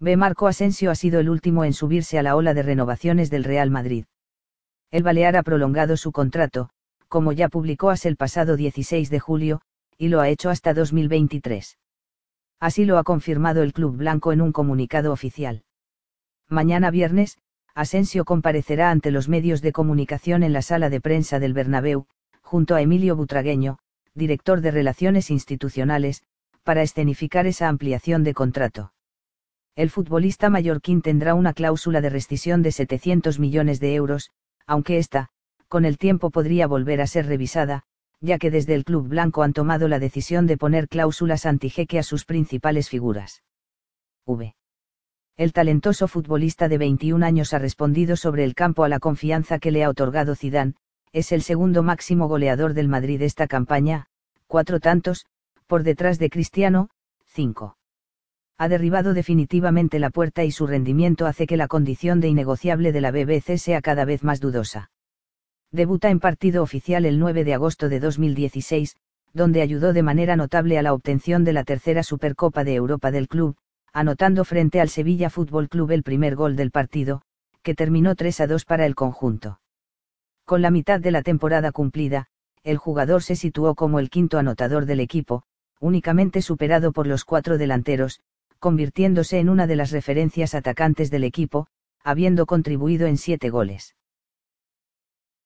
B. Marco Asensio ha sido el último en subirse a la ola de renovaciones del Real Madrid. El Balear ha prolongado su contrato, como ya publicó hace el pasado 16 de julio, y lo ha hecho hasta 2023. Así lo ha confirmado el Club Blanco en un comunicado oficial. Mañana viernes, Asensio comparecerá ante los medios de comunicación en la sala de prensa del Bernabéu, junto a Emilio Butragueño, director de Relaciones Institucionales, para escenificar esa ampliación de contrato el futbolista mallorquín tendrá una cláusula de rescisión de 700 millones de euros, aunque esta, con el tiempo podría volver a ser revisada, ya que desde el club blanco han tomado la decisión de poner cláusulas antijeque a sus principales figuras. V. El talentoso futbolista de 21 años ha respondido sobre el campo a la confianza que le ha otorgado Zidane, es el segundo máximo goleador del Madrid esta campaña, cuatro tantos, por detrás de Cristiano, cinco ha derribado definitivamente la puerta y su rendimiento hace que la condición de innegociable de la BBC sea cada vez más dudosa. Debuta en partido oficial el 9 de agosto de 2016, donde ayudó de manera notable a la obtención de la tercera Supercopa de Europa del club, anotando frente al Sevilla Fútbol Club el primer gol del partido, que terminó 3 a 2 para el conjunto. Con la mitad de la temporada cumplida, el jugador se situó como el quinto anotador del equipo, únicamente superado por los cuatro delanteros, convirtiéndose en una de las referencias atacantes del equipo, habiendo contribuido en siete goles.